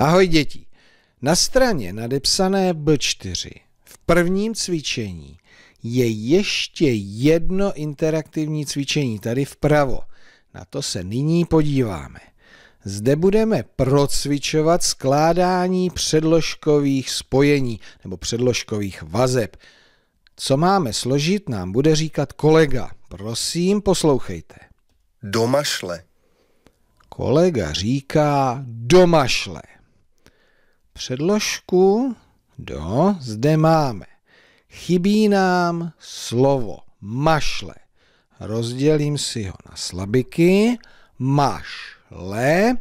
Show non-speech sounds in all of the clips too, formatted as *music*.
Ahoj děti. Na straně nadepsané B4 v prvním cvičení je ještě jedno interaktivní cvičení tady vpravo. Na to se nyní podíváme. Zde budeme procvičovat skládání předložkových spojení nebo předložkových vazeb. Co máme složit, nám bude říkat kolega. Prosím, poslouchejte. Domašle. Kolega říká domašle předložku do, zde máme. Chybí nám slovo mašle. Rozdělím si ho na slabiky. Mašle.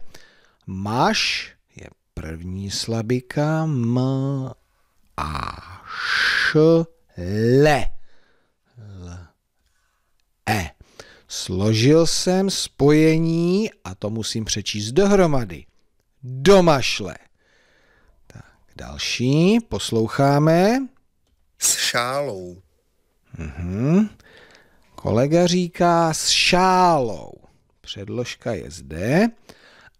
Maš je první slabika. M a š le. L e. Složil jsem spojení a to musím přečíst dohromady. Domašle. Další posloucháme. S šálou. Mhm. Kolega říká s šálou. Předložka je zde.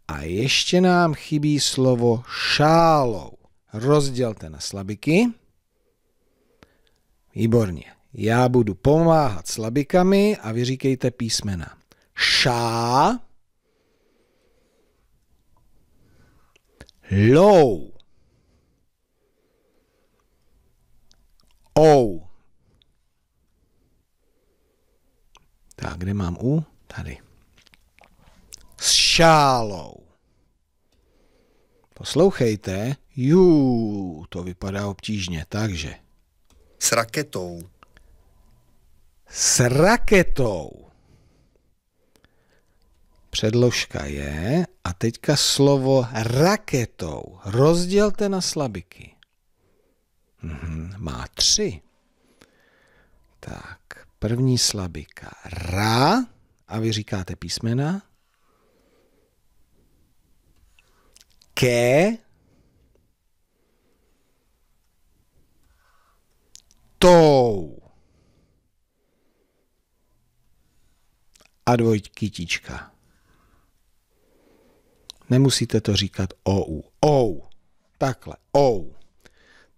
A ještě nám chybí slovo šálou. Rozdělte na slabiky. Výborně. Já budu pomáhat slabikami a vy říkejte písmena. Šá. Low. O. Tak, kde mám U? Tady. S šálou. Poslouchejte. Jú, to vypadá obtížně. Takže. S raketou. S raketou. Předložka je a teďka slovo raketou. Rozdělte na slabiky. Mhm, má tři. Tak, první slabika. Ra. A vy říkáte písmena. Ke. Tou. A kytička. Nemusíte to říkat ou. Ou. Takhle. Ou.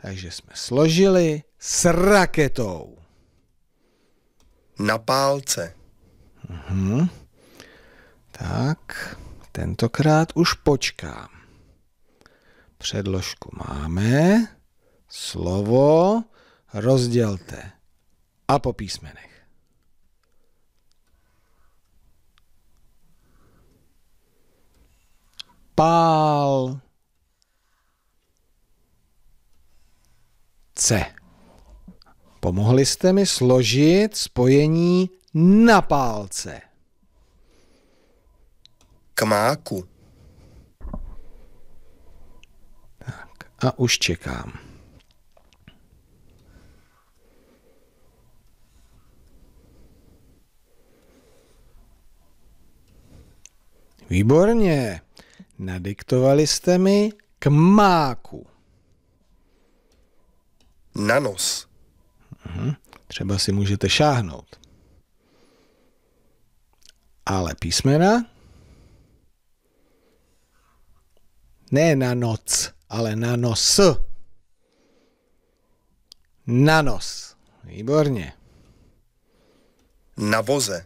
Takže jsme složili s raketou. Na pálce. Mhm. Tak, tentokrát už počkám. Předložku máme, slovo rozdělte a po písmenech. Pál. C. Pomohli jste mi složit spojení na pálce. K máku. Tak, a už čekám. Výborně. Nadiktovali jste mi k máku na nos. Mhm. Třeba si můžete šáhnout. Ale písmena? Ne na noc, ale na nos. Na nos. Výborně. Na voze.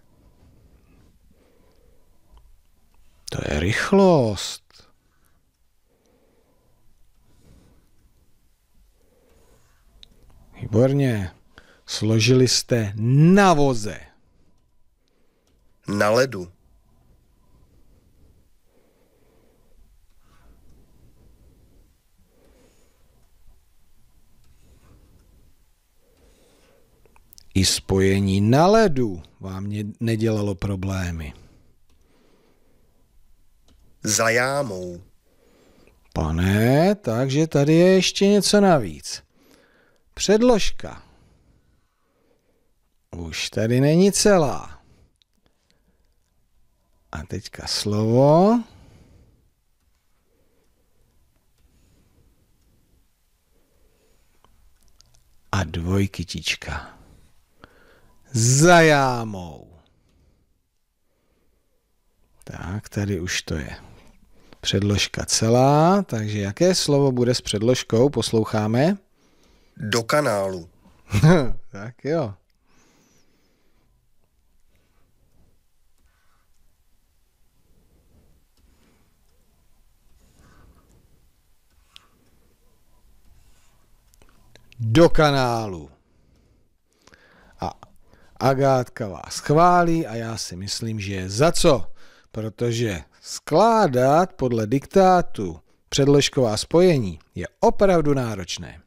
To je rychlost. Výborně. Složili jste na voze. Na ledu. I spojení na ledu vám nedělalo problémy. Za jámou. Pane, takže tady je ještě něco navíc. Předložka. Už tady není celá. A teďka slovo. A dvojkytička. Za jámou. Tak, tady už to je. Předložka celá, takže jaké slovo bude s předložkou, posloucháme do kanálu. *laughs* tak jo. do kanálu. A Agátka vás chválí a já si myslím, že je za co, protože skládat podle diktátu předložková spojení je opravdu náročné.